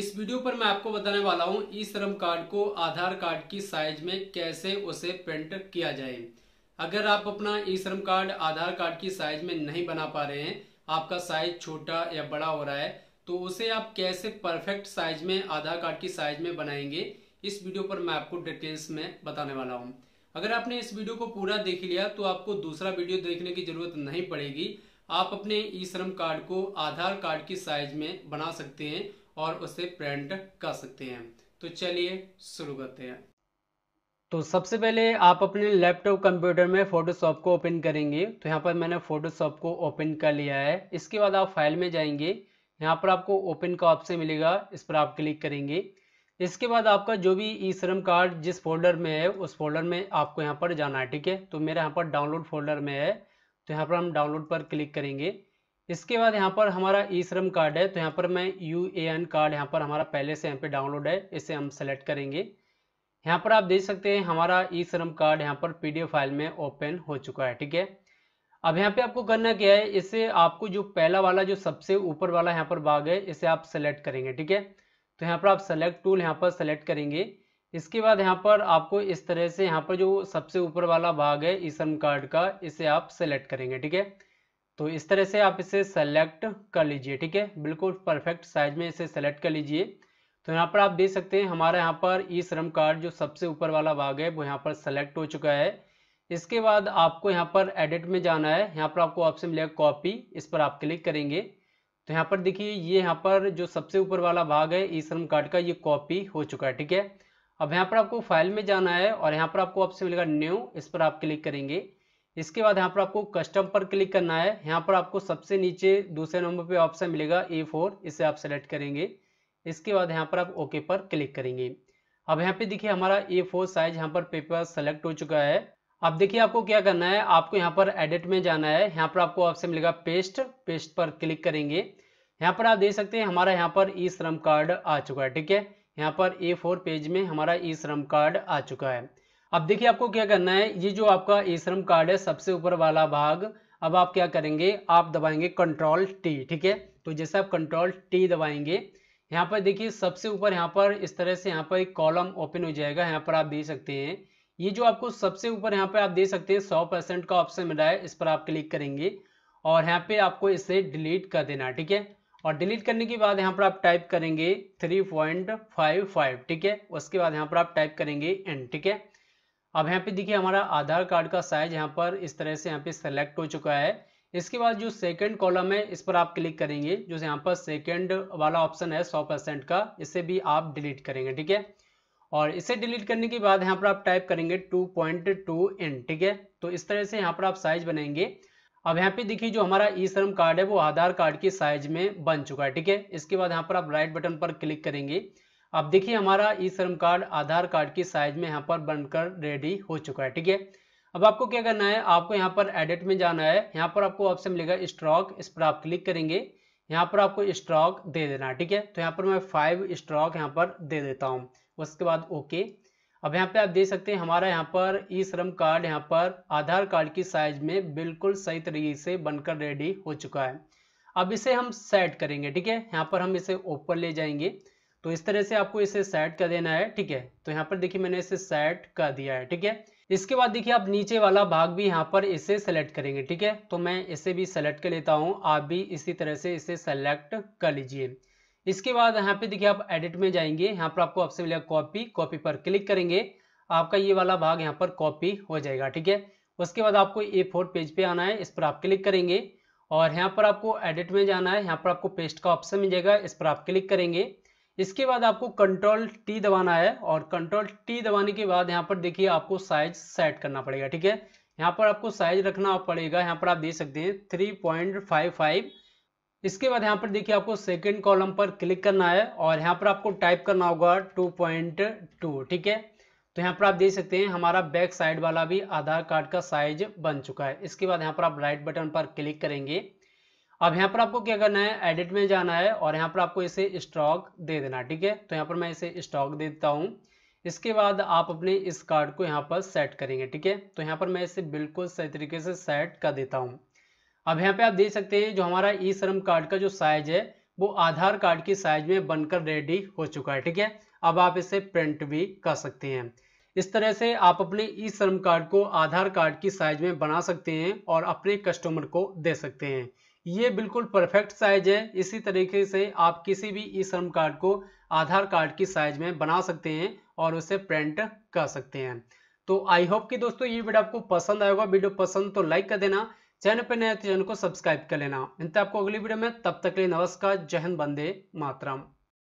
इस वीडियो पर मैं आपको बताने वाला हूं ई श्रम कार्ड को आधार कार्ड की साइज में कैसे उसे प्रिंट किया जाए अगर आप अपना e Shram card Aadhaar card की साइज में नहीं बना पा रहे हैं आपका साइज छोटा या बड़ा हो रहा है तो उसे आप कैसे परफेक्ट साइज में आधार कार्ड की साइज में बनाएंगे इस वीडियो पर मैं आपको डिटेल्स में बताने वाला हूँ अगर आपने इस वीडियो को पूरा देख लिया तो आपको दूसरा वीडियो देखने की जरूरत नहीं पड़ेगी आप अपने ई श्रम कार्ड को आधार कार्ड की साइज में बना सकते हैं और उसे प्रिंट कर सकते हैं तो चलिए शुरू करते हैं तो सबसे पहले आप अपने लैपटॉप कंप्यूटर में फोटोशॉप को ओपन करेंगे तो यहाँ पर मैंने फोटोशॉप को ओपन कर लिया है इसके बाद आप फाइल में जाएंगे यहाँ पर आपको ओपन का ऑप्शन मिलेगा इस पर आप क्लिक करेंगे इसके बाद आपका जो भी ई श्रम कार्ड जिस फोल्डर में है उस फोल्डर में आपको यहाँ पर जाना है ठीक है तो मेरा यहाँ पर डाउनलोड फोल्डर में है तो यहाँ पर हम डाउनलोड पर क्लिक करेंगे इसके बाद यहाँ पर हमारा ई श्रम कार्ड है तो यहाँ पर मैं यू ए एन कार्ड यहाँ पर हमारा पहले से यहाँ पे डाउनलोड है इसे हम सेलेक्ट करेंगे यहाँ पर आप देख सकते हैं हमारा ई श्रम कार्ड यहाँ पर पी फाइल में ओपन हो चुका है ठीक है अब यहाँ पे आपको करना क्या है इसे आपको जो पहला वाला जो सबसे ऊपर वाला यहाँ पर भाग है इसे आप सेलेक्ट करेंगे ठीक है तो यहाँ पर आप सेलेक्ट टूल यहाँ पर सेलेक्ट करेंगे इसके बाद यहाँ पर आपको इस तरह से यहाँ पर जो सबसे ऊपर वाला भाग है ई श्रम कार्ड का इसे आप सेलेक्ट करेंगे ठीक है तो इस तरह से आप इसे सेलेक्ट कर लीजिए ठीक है बिल्कुल परफेक्ट साइज में इसे सेलेक्ट कर लीजिए तो यहाँ पर आप देख सकते हैं हमारा यहाँ पर ई श्रम कार्ड जो सबसे ऊपर वाला भाग है वो यहाँ पर सेलेक्ट हो चुका है इसके बाद आपको यहाँ पर एडिट में जाना है यहाँ पर आपको ऑप्शन मिलेगा कॉपी इस पर आप क्लिक करेंगे तो यहाँ पर देखिए ये यहाँ पर जो सबसे ऊपर वाला भाग है ई श्रम कार्ड का ये कॉपी हो चुका है ठीक है अब यहाँ पर आपको फाइल में जाना है और यहाँ पर आपको ऑप्शन मिलेगा न्यू इस पर आप क्लिक करेंगे इसके बाद यहाँ पर आपको कस्टम पर क्लिक करना है यहाँ पर आपको सबसे नीचे दूसरे नंबर पे ऑप्शन मिलेगा ए फोर इसे आप सेलेक्ट करेंगे इसके बाद यहाँ पर आप ओके पर क्लिक करेंगे अब यहाँ पे देखिए हमारा ए फोर साइज यहाँ पर पेपर सेलेक्ट हो चुका है अब देखिए आपको क्या करना है आपको यहाँ पर एडिट में जाना है यहाँ पर आपको ऑप्शन मिलेगा पेस्ट पेस्ट पर क्लिक करेंगे यहाँ पर आप देख सकते हैं हमारा यहाँ पर ई श्रम कार्ड आ चुका है ठीक है यहाँ पर ए फोर पेज में हमारा ई श्रम कार्ड आ चुका है अब देखिए आपको क्या करना है ये जो आपका ई श्रम कार्ड है सबसे ऊपर वाला भाग अब आप क्या करेंगे आप दबाएंगे कंट्रोल टी ठीक है तो जैसे आप कंट्रोल टी दबाएंगे यहाँ पर देखिए सबसे ऊपर यहाँ पर इस तरह से यहाँ पर एक कॉलम ओपन हो जाएगा यहाँ पर आप दे सकते हैं ये जो आपको सबसे ऊपर यहाँ पर आप दे सकते हैं सौ परसेंट का ऑप्शन मिला है इस पर आप क्लिक करेंगे और यहाँ पे आपको इसे डिलीट कर देना ठीक है और डिलीट करने के बाद यहाँ पर आप टाइप करेंगे थ्री पॉइंट फाइव फाइव ठीक है उसके बाद यहाँ पर आप टाइप करेंगे एन ठीक है अब यहाँ पे देखिए हमारा आधार कार्ड का साइज यहाँ पर इस तरह से यहाँ पे सेलेक्ट हो चुका है इसके बाद जो सेकंड कॉलम है इस पर आप क्लिक करेंगे जो यहाँ पर सेकंड वाला ऑप्शन है 100 परसेंट का इसे भी आप डिलीट करेंगे ठीक है और इसे डिलीट करने के बाद यहाँ पर आप टाइप करेंगे 2.2 पॉइंट ठीक है तो इस तरह से यहाँ पर आप साइज बनाएंगे अब यहाँ पे देखिए जो हमारा ई श्रम कार्ड है वो आधार कार्ड के साइज में बन चुका है ठीक है इसके बाद यहाँ पर आप राइट बटन पर क्लिक करेंगे अब देखिए हमारा e Shram card Aadhaar card की साइज में यहाँ पर बनकर रेडी हो चुका है ठीक है अब आपको क्या करना है आपको यहाँ पर एडिट में जाना है यहाँ पर आपको ऑप्शन मिलेगा स्ट्रॉक इस पर आप क्लिक करेंगे यहाँ पर आपको स्ट्रॉक दे देना है ठीक है तो यहाँ पर मैं फाइव स्ट्रॉक यहाँ पर दे देता हूँ उसके बाद ओके अब यहाँ पे आप देख सकते हैं हमारा यहाँ पर ई श्रम कार्ड यहाँ पर आधार कार्ड की साइज में बिल्कुल सही तरीके से बनकर रेडी हो चुका है अब इसे हम सेट करेंगे ठीक है यहाँ पर हम इसे ओपन ले जाएंगे तो इस तरह से आपको इसे सेट कर देना है ठीक है तो यहाँ पर देखिए मैंने इसे सेट कर दिया है ठीक है इसके बाद देखिए आप नीचे वाला भाग भी यहाँ पर इसे सेलेक्ट करेंगे ठीक है तो मैं इसे भी सेलेक्ट कर लेता हूँ आप भी इसी तरह से इसे सेलेक्ट कर लीजिए इसके बाद यहाँ पे देखिए आप एडिट में जाएंगे यहाँ पर आपको आपसे मिलेगा कॉपी कॉपी पर क्लिक करेंगे आपका ये वाला भाग यहाँ पर कॉपी हो जाएगा ठीक है उसके बाद आपको ए फोर पेज पे आना है इस पर आप क्लिक करेंगे और यहाँ पर आपको एडिट में जाना है यहाँ पर आपको पेस्ट का ऑप्शन मिल जाएगा इस पर आप क्लिक करेंगे इसके बाद आपको कंट्रोल टी दबाना है और कंट्रोल टी दबाने के बाद यहाँ पर देखिए आपको साइज सेट करना पड़ेगा ठीक है यहाँ पर आपको साइज रखना पड़ेगा यहाँ पर आप देख सकते हैं थ्री पॉइंट फाइव फाइव इसके बाद यहाँ पर देखिए आपको सेकेंड कॉलम पर क्लिक करना है और यहाँ पर आपको टाइप करना होगा टू पॉइंट टू ठीक है तो यहाँ पर आप देख सकते हैं हमारा बैक साइड वाला भी आधार कार्ड का साइज बन चुका है इसके बाद यहाँ पर आप राइट बटन पर क्लिक करेंगे अब यहाँ पर आपको क्या करना है एडिट में जाना है और यहाँ पर आपको इसे स्टॉक दे देना ठीक है तो यहाँ पर मैं इसे स्टॉक दे देता हूँ इसके बाद आप अपने इस कार्ड को यहाँ पर सेट करेंगे ठीक है तो यहाँ पर मैं इसे बिल्कुल सही तरीके से सेट कर देता हूँ अब यहाँ पे आप देख सकते हैं जो हमारा ई श्रम कार्ड का जो साइज है वो आधार कार्ड की साइज में बनकर रेडी हो चुका है ठीक है अब आप इसे प्रिंट भी कर सकते हैं इस तरह से आप अपने ई श्रम कार्ड को आधार कार्ड की साइज में बना सकते हैं और अपने कस्टमर को दे सकते हैं ये बिल्कुल परफेक्ट साइज है इसी तरीके से आप किसी भी ई श्रम कार्ड को आधार कार्ड की साइज में बना सकते हैं और उसे प्रिंट कर सकते हैं तो आई होप कि दोस्तों ये वीडियो आपको पसंद आएगा वीडियो पसंद तो लाइक कर देना चैनल पर नए तो चैनल को सब्सक्राइब कर लेना इनते आपको अगली वीडियो में तब तक के लिए नमस्कार जय हिंद बंदे मातरम